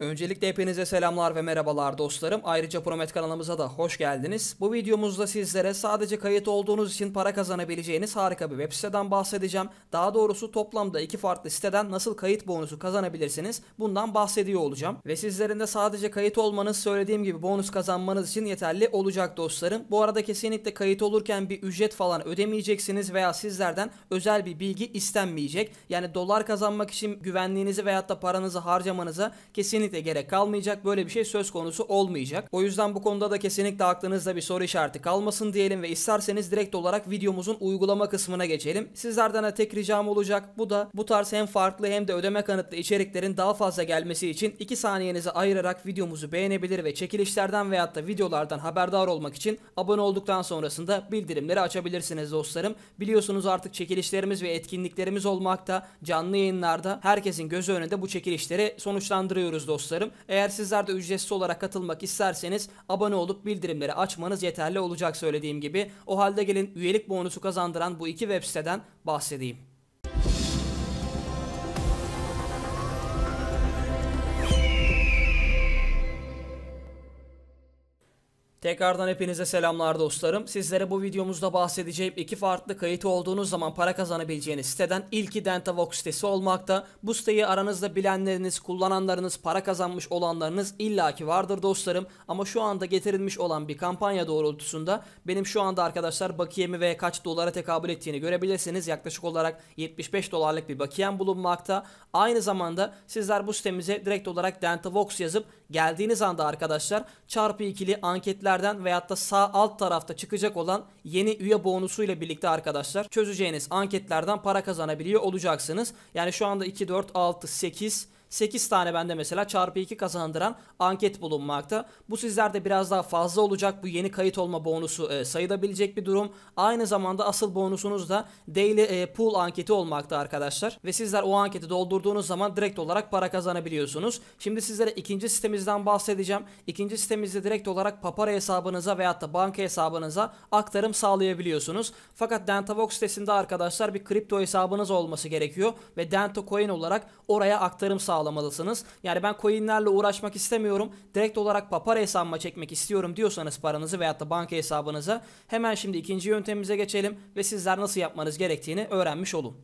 Öncelikle hepinize selamlar ve merhabalar dostlarım. Ayrıca Promet kanalımıza da hoş geldiniz. Bu videomuzda sizlere sadece kayıt olduğunuz için para kazanabileceğiniz harika bir web siteden bahsedeceğim. Daha doğrusu toplamda iki farklı siteden nasıl kayıt bonusu kazanabilirsiniz bundan bahsediyor olacağım. Ve sizlerin de sadece kayıt olmanız söylediğim gibi bonus kazanmanız için yeterli olacak dostlarım. Bu arada kesinlikle kayıt olurken bir ücret falan ödemeyeceksiniz veya sizlerden özel bir bilgi istenmeyecek. Yani dolar kazanmak için güvenliğinizi veyahut da paranızı harcamanıza kesinlikle kesinlikle gerek kalmayacak. Böyle bir şey söz konusu olmayacak. O yüzden bu konuda da kesinlikle aklınızda bir soru işareti kalmasın diyelim ve isterseniz direkt olarak videomuzun uygulama kısmına geçelim. Sizlerden de tek ricam olacak. Bu da bu tarz hem farklı hem de ödeme kanıtlı içeriklerin daha fazla gelmesi için 2 saniyenizi ayırarak videomuzu beğenebilir ve çekilişlerden veyahut da videolardan haberdar olmak için abone olduktan sonrasında bildirimleri açabilirsiniz dostlarım. Biliyorsunuz artık çekilişlerimiz ve etkinliklerimiz olmakta. Canlı yayınlarda herkesin gözü önünde bu çekilişleri sonuçlandırıyoruz dostlarım dostlarım. Eğer sizler de ücretsiz olarak katılmak isterseniz abone olup bildirimleri açmanız yeterli olacak söylediğim gibi. O halde gelin üyelik bonusu kazandıran bu iki web siteden bahsedeyim. Tekrardan hepinize selamlar dostlarım. Sizlere bu videomuzda bahsedeceğim iki farklı kayıt olduğunuz zaman para kazanabileceğiniz siteden ilki Dentavox sitesi olmakta. Bu siteyi aranızda bilenleriniz, kullananlarınız, para kazanmış olanlarınız illaki vardır dostlarım. Ama şu anda getirilmiş olan bir kampanya doğrultusunda benim şu anda arkadaşlar bakiyemi ve kaç dolara tekabül ettiğini görebilirsiniz. Yaklaşık olarak 75 dolarlık bir bakiyem bulunmakta. Aynı zamanda sizler bu sitemize direkt olarak Dentavox yazıp geldiğiniz anda arkadaşlar çarpı ikili anketler üyelerden veyahut da sağ alt tarafta çıkacak olan yeni üye bonusuyla birlikte arkadaşlar çözeceğiniz anketlerden para kazanabiliyor olacaksınız. Yani şu anda 2, 4, 6, 8, 8 tane bende mesela çarpı 2 kazandıran anket bulunmakta. Bu sizlerde biraz daha fazla olacak. Bu yeni kayıt olma bonusu e, sayılabilecek bir durum. Aynı zamanda asıl bonusunuz da daily e, pool anketi olmakta arkadaşlar. Ve sizler o anketi doldurduğunuz zaman direkt olarak para kazanabiliyorsunuz. Şimdi sizlere ikinci sitemizden bahsedeceğim. İkinci sitemizde direkt olarak Papara hesabınıza veyahut da banka hesabınıza aktarım sağlayabiliyorsunuz. Fakat Dentavox sitesinde arkadaşlar bir kripto hesabınız olması gerekiyor ve Dento olarak oraya aktarım sağlayabiliyorsunuz sağlamalısınız. Yani ben coinlerle uğraşmak istemiyorum. Direkt olarak papara hesabıma çekmek istiyorum diyorsanız paranızı veyahut da banka hesabınıza hemen şimdi ikinci yöntemimize geçelim ve sizler nasıl yapmanız gerektiğini öğrenmiş olun.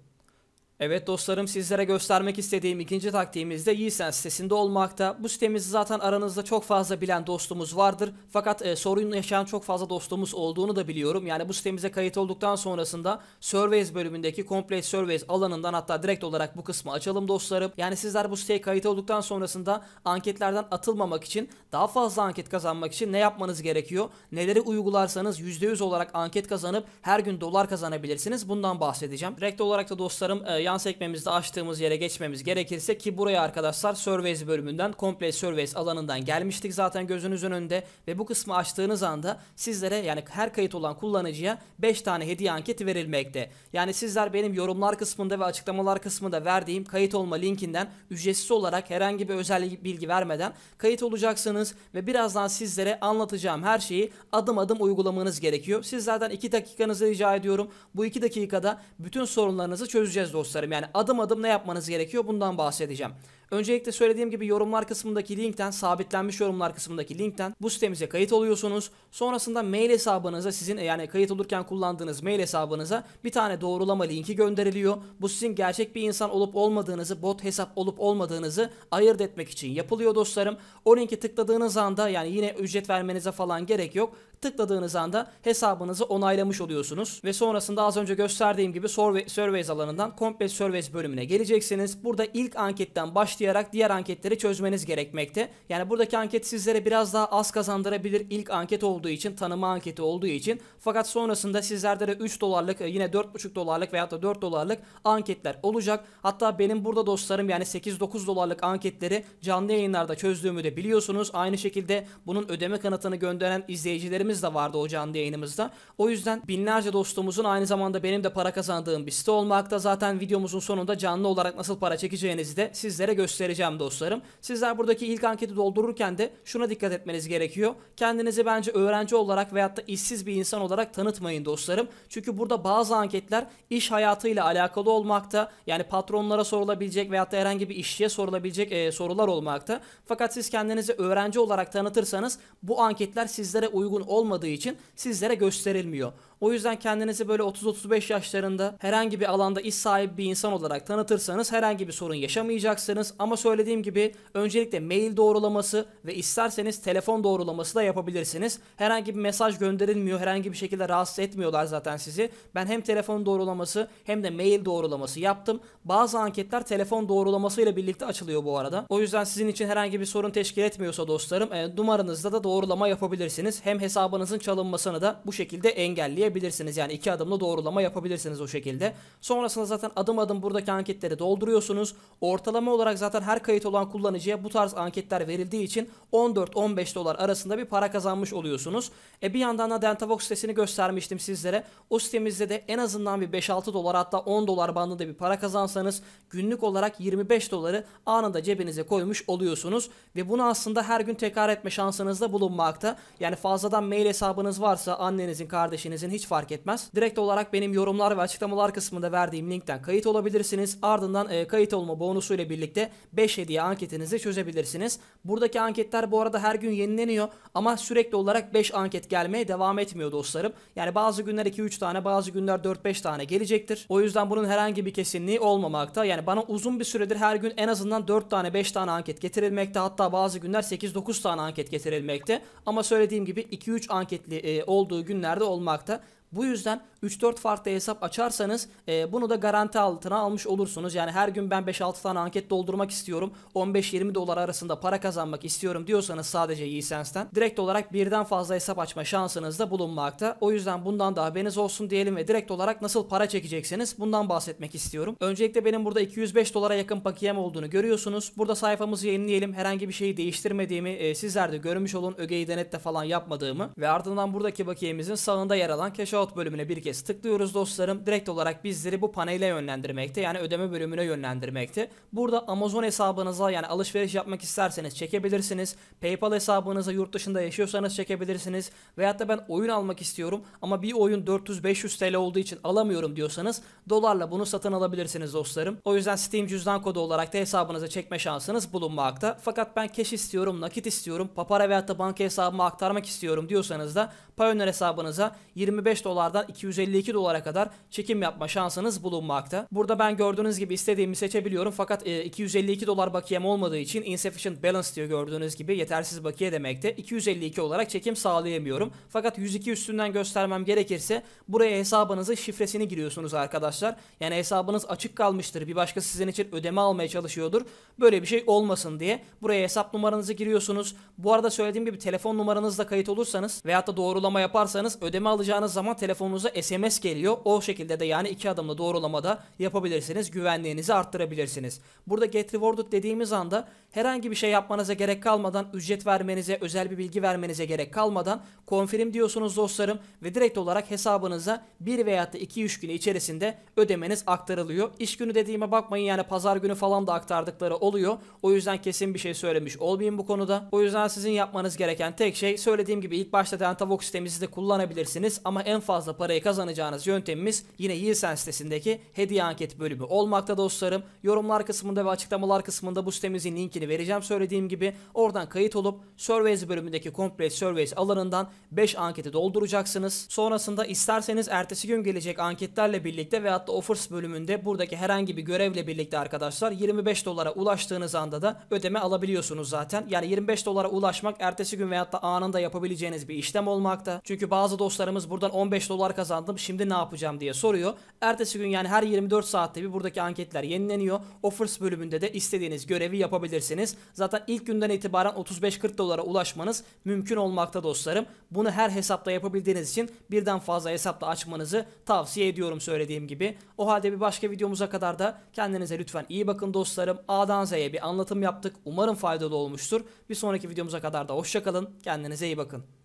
Evet dostlarım sizlere göstermek istediğim ikinci taktiğimiz de Yiğsen sitesinde olmakta. Bu sitemizi zaten aranızda çok fazla bilen dostumuz vardır. Fakat e, sorun yaşayan çok fazla dostumuz olduğunu da biliyorum. Yani bu sitemize kayıt olduktan sonrasında Surveys bölümündeki Complete Surveys alanından hatta direkt olarak bu kısmı açalım dostlarım. Yani sizler bu siteye kayıt olduktan sonrasında anketlerden atılmamak için daha fazla anket kazanmak için ne yapmanız gerekiyor? Neleri uygularsanız %100 olarak anket kazanıp her gün dolar kazanabilirsiniz. Bundan bahsedeceğim. Direkt olarak da dostlarım e, yan sekmemizde açtığımız yere geçmemiz gerekirse ki buraya arkadaşlar surveys bölümünden komple surveys alanından gelmiştik zaten gözünüzün önünde ve bu kısmı açtığınız anda sizlere yani her kayıt olan kullanıcıya 5 tane hediye anketi verilmekte. Yani sizler benim yorumlar kısmında ve açıklamalar kısmında verdiğim kayıt olma linkinden ücretsiz olarak herhangi bir özel bilgi vermeden kayıt olacaksınız ve birazdan sizlere anlatacağım her şeyi adım adım uygulamanız gerekiyor. Sizlerden 2 dakikanızı rica ediyorum. Bu 2 dakikada bütün sorunlarınızı çözeceğiz dostlar arkadaşlarım. Yani adım adım ne yapmanız gerekiyor bundan bahsedeceğim. Öncelikle söylediğim gibi yorumlar kısmındaki linkten sabitlenmiş yorumlar kısmındaki linkten bu sitemize kayıt oluyorsunuz. Sonrasında mail hesabınıza sizin yani kayıt olurken kullandığınız mail hesabınıza bir tane doğrulama linki gönderiliyor. Bu sizin gerçek bir insan olup olmadığınızı, bot hesap olup olmadığınızı ayırt etmek için yapılıyor dostlarım. O linki tıkladığınız anda yani yine ücret vermenize falan gerek yok. Tıkladığınız anda hesabınızı onaylamış oluyorsunuz ve sonrasında az önce gösterdiğim gibi survey, surveys alanından komple surveys bölümüne geleceksiniz. Burada ilk anketten başlayabilirsiniz yaslayarak diğer anketleri çözmeniz gerekmekte. Yani buradaki anket sizlere biraz daha az kazandırabilir ilk anket olduğu için, tanıma anketi olduğu için. Fakat sonrasında sizlerde de 3 dolarlık, e, yine 4,5 dolarlık veya da 4 dolarlık anketler olacak. Hatta benim burada dostlarım yani 8-9 dolarlık anketleri canlı yayınlarda çözdüğümü de biliyorsunuz. Aynı şekilde bunun ödeme kanıtını gönderen izleyicilerimiz de vardı o canlı yayınımızda. O yüzden binlerce dostumuzun aynı zamanda benim de para kazandığım bir site olmakta. Zaten videomuzun sonunda canlı olarak nasıl para çekeceğinizi de sizlere göstereceğim göstereceğim dostlarım. Sizler buradaki ilk anketi doldururken de şuna dikkat etmeniz gerekiyor. Kendinizi bence öğrenci olarak veyahut da işsiz bir insan olarak tanıtmayın dostlarım. Çünkü burada bazı anketler iş hayatıyla alakalı olmakta. Yani patronlara sorulabilecek veyahut da herhangi bir işçiye sorulabilecek e, sorular olmakta. Fakat siz kendinizi öğrenci olarak tanıtırsanız bu anketler sizlere uygun olmadığı için sizlere gösterilmiyor. O yüzden kendinizi böyle 30-35 yaşlarında herhangi bir alanda iş sahibi bir insan olarak tanıtırsanız herhangi bir sorun yaşamayacaksınız. Ama söylediğim gibi öncelikle mail doğrulaması ve isterseniz telefon doğrulaması da yapabilirsiniz. Herhangi bir mesaj gönderilmiyor, herhangi bir şekilde rahatsız etmiyorlar zaten sizi. Ben hem telefon doğrulaması hem de mail doğrulaması yaptım. Bazı anketler telefon doğrulaması ile birlikte açılıyor bu arada. O yüzden sizin için herhangi bir sorun teşkil etmiyorsa dostlarım e, numaranızda da doğrulama yapabilirsiniz. Hem hesabınızın çalınmasını da bu şekilde engelleyebilirsiniz. Yani iki adımlı doğrulama yapabilirsiniz o şekilde. Sonrasında zaten adım adım buradaki anketleri dolduruyorsunuz. Ortalama olarak zaten her kayıt olan kullanıcıya bu tarz anketler verildiği için 14-15 dolar arasında bir para kazanmış oluyorsunuz. E bir yandan da Dentavox sitesini göstermiştim sizlere. O sitemizde de en azından bir 5-6 dolar hatta 10 dolar bandında bir para kazansanız günlük olarak 25 doları anında cebinize koymuş oluyorsunuz. Ve bunu aslında her gün tekrar etme şansınız da bulunmakta. Yani fazladan mail hesabınız varsa annenizin, kardeşinizin hiç fark etmez. Direkt olarak benim yorumlar ve açıklamalar kısmında verdiğim linkten kayıt olabilirsiniz. Ardından e, kayıt olma bonusu ile birlikte 5 hediye anketinizi çözebilirsiniz. Buradaki anketler bu arada her gün yenileniyor ama sürekli olarak 5 anket gelmeye devam etmiyor dostlarım. Yani bazı günler 2-3 tane bazı günler 4-5 tane gelecektir. O yüzden bunun herhangi bir kesinliği olmamakta. Yani bana uzun bir süredir her gün en azından 4 tane 5 tane anket getirilmekte. Hatta bazı günler 8-9 tane anket getirilmekte. Ama söylediğim gibi 2-3 anketli e, olduğu günlerde olmakta. Bu yüzden 3-4 farklı hesap açarsanız e, bunu da garanti altına almış olursunuz. Yani her gün ben 5-6 tane anket doldurmak istiyorum. 15-20 dolar arasında para kazanmak istiyorum diyorsanız sadece eSense'den direkt olarak birden fazla hesap açma şansınız da bulunmakta. O yüzden bundan da haberiniz olsun diyelim ve direkt olarak nasıl para çekeceksiniz bundan bahsetmek istiyorum. Öncelikle benim burada 205 dolara yakın pakiyem olduğunu görüyorsunuz. Burada sayfamızı yenileyelim. Herhangi bir şeyi değiştirmediğimi e, sizler de görmüş olun. Öge'yi denette falan yapmadığımı ve ardından buradaki bakiyemizin sağında yer alan keşe layout bölümüne bir kez tıklıyoruz dostlarım. Direkt olarak bizleri bu panele yönlendirmekte yani ödeme bölümüne yönlendirmekte. Burada Amazon hesabınıza yani alışveriş yapmak isterseniz çekebilirsiniz. PayPal hesabınıza yurt dışında yaşıyorsanız çekebilirsiniz. Veyahut da ben oyun almak istiyorum ama bir oyun 400-500 TL olduğu için alamıyorum diyorsanız dolarla bunu satın alabilirsiniz dostlarım. O yüzden Steam cüzdan kodu olarak da hesabınıza çekme şansınız bulunmakta. Fakat ben cash istiyorum, nakit istiyorum, papara veyahut da banka hesabıma aktarmak istiyorum diyorsanız da Payoneer hesabınıza 25 dolar dolardan 252 dolara kadar çekim yapma şansınız bulunmakta. Burada ben gördüğünüz gibi istediğimi seçebiliyorum fakat e, 252 dolar bakiyem olmadığı için insufficient balance diyor gördüğünüz gibi yetersiz bakiye demekte. 252 olarak çekim sağlayamıyorum. Fakat 102 üstünden göstermem gerekirse buraya hesabınızı şifresini giriyorsunuz arkadaşlar. Yani hesabınız açık kalmıştır. Bir başka sizin için ödeme almaya çalışıyordur. Böyle bir şey olmasın diye buraya hesap numaranızı giriyorsunuz. Bu arada söylediğim gibi telefon numaranızla kayıt olursanız veyahut da doğrulama yaparsanız ödeme alacağınız zaman telefonunuza SMS geliyor. O şekilde de yani iki adımlı doğrulamada yapabilirsiniz. Güvenliğinizi arttırabilirsiniz. Burada get rewarded dediğimiz anda herhangi bir şey yapmanıza gerek kalmadan, ücret vermenize, özel bir bilgi vermenize gerek kalmadan confirm diyorsunuz dostlarım ve direkt olarak hesabınıza bir veya da iki üç günü içerisinde ödemeniz aktarılıyor. İş günü dediğime bakmayın yani pazar günü falan da aktardıkları oluyor. O yüzden kesin bir şey söylemiş olmayayım bu konuda. O yüzden sizin yapmanız gereken tek şey söylediğim gibi ilk başta Dentavox sistemimizi de kullanabilirsiniz ama en fazla parayı kazanacağınız yöntemimiz yine Yielsen sitesindeki hediye anket bölümü olmakta dostlarım. Yorumlar kısmında ve açıklamalar kısmında bu sitemizin linkini vereceğim söylediğim gibi. Oradan kayıt olup Surveys bölümündeki komple Surveys alanından 5 anketi dolduracaksınız. Sonrasında isterseniz ertesi gün gelecek anketlerle birlikte veyahut da Offers bölümünde buradaki herhangi bir görevle birlikte arkadaşlar 25 dolara ulaştığınız anda da ödeme alabiliyorsunuz zaten. Yani 25 dolara ulaşmak ertesi gün veyahut da anında yapabileceğiniz bir işlem olmakta. Çünkü bazı dostlarımız buradan 15 15 dolar kazandım şimdi ne yapacağım diye soruyor. Ertesi gün yani her 24 saatte bir buradaki anketler yenileniyor. Offers bölümünde de istediğiniz görevi yapabilirsiniz. Zaten ilk günden itibaren 35-40 dolara ulaşmanız mümkün olmakta dostlarım. Bunu her hesapta yapabildiğiniz için birden fazla hesapta açmanızı tavsiye ediyorum söylediğim gibi. O halde bir başka videomuza kadar da kendinize lütfen iyi bakın dostlarım. A'dan Z'ye bir anlatım yaptık. Umarım faydalı olmuştur. Bir sonraki videomuza kadar da hoşçakalın. Kendinize iyi bakın.